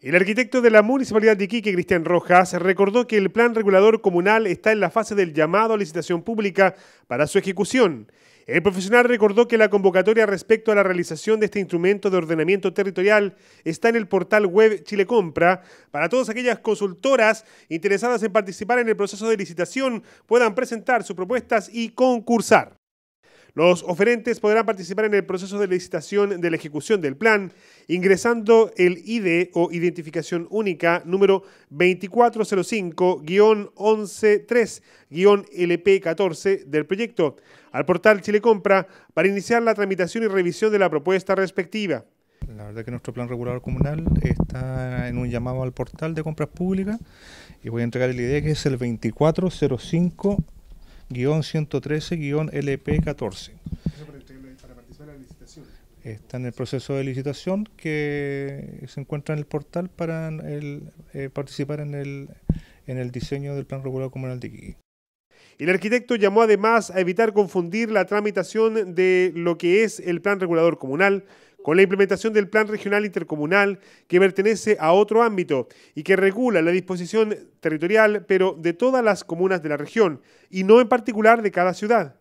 El arquitecto de la Municipalidad de Iquique, Cristian Rojas, recordó que el plan regulador comunal está en la fase del llamado a licitación pública para su ejecución. El profesional recordó que la convocatoria respecto a la realización de este instrumento de ordenamiento territorial está en el portal web Chile Compra. Para todas aquellas consultoras interesadas en participar en el proceso de licitación, puedan presentar sus propuestas y concursar. Los oferentes podrán participar en el proceso de licitación de la ejecución del plan, ingresando el ID o identificación única número 2405-113-LP14 del proyecto al portal Chile Compra para iniciar la tramitación y revisión de la propuesta respectiva. La verdad que nuestro plan regulador comunal está en un llamado al portal de compras públicas y voy a entregar el ID que es el 2405 113-LP14. Está en el proceso de licitación que se encuentra en el portal para eh, participar en el, diseño del Plan Regulador Comunal de Iquique. El arquitecto llamó además a evitar confundir la tramitación de lo que es el Plan Regulador Comunal con la implementación del Plan Regional Intercomunal, que pertenece a otro ámbito y que regula la disposición territorial, pero de todas las comunas de la región, y no en particular de cada ciudad.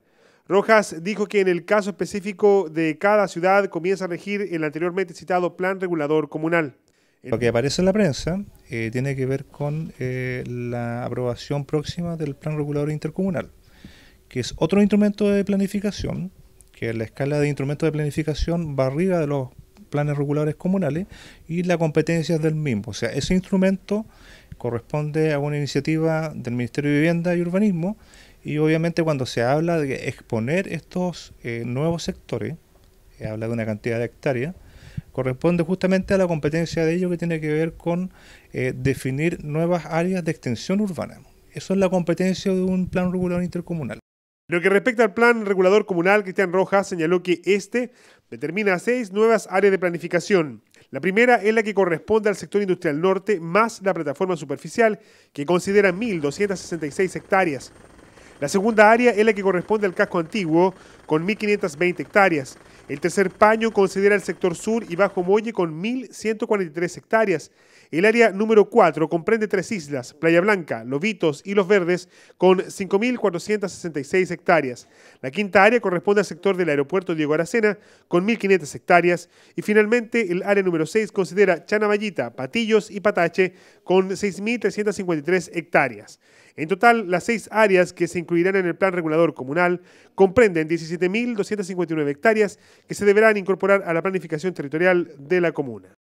Rojas dijo que en el caso específico de cada ciudad comienza a regir el anteriormente citado Plan Regulador Comunal. Lo que aparece en la prensa eh, tiene que ver con eh, la aprobación próxima del Plan Regulador Intercomunal, que es otro instrumento de planificación que la escala de instrumentos de planificación va arriba de los planes regulares comunales y la competencia es del mismo. O sea, ese instrumento corresponde a una iniciativa del Ministerio de Vivienda y Urbanismo y obviamente cuando se habla de exponer estos eh, nuevos sectores, se eh, habla de una cantidad de hectáreas, corresponde justamente a la competencia de ello que tiene que ver con eh, definir nuevas áreas de extensión urbana. Eso es la competencia de un plan regular intercomunal. Lo que respecta al plan regulador comunal, Cristian Rojas señaló que este determina seis nuevas áreas de planificación. La primera es la que corresponde al sector industrial norte más la plataforma superficial, que considera 1.266 hectáreas. La segunda área es la que corresponde al casco antiguo, con 1.520 hectáreas. El tercer paño considera el sector sur y Bajo Molle con 1.143 hectáreas. El área número 4 comprende tres islas, Playa Blanca, Lobitos y Los Verdes, con 5.466 hectáreas. La quinta área corresponde al sector del aeropuerto Diego Aracena, con 1.500 hectáreas. Y finalmente, el área número 6 considera Chanaballita, Patillos y Patache, con 6.353 hectáreas. En total, las seis áreas que se incluirán en el plan regulador comunal comprenden 17.259 hectáreas que se deberán incorporar a la planificación territorial de la comuna.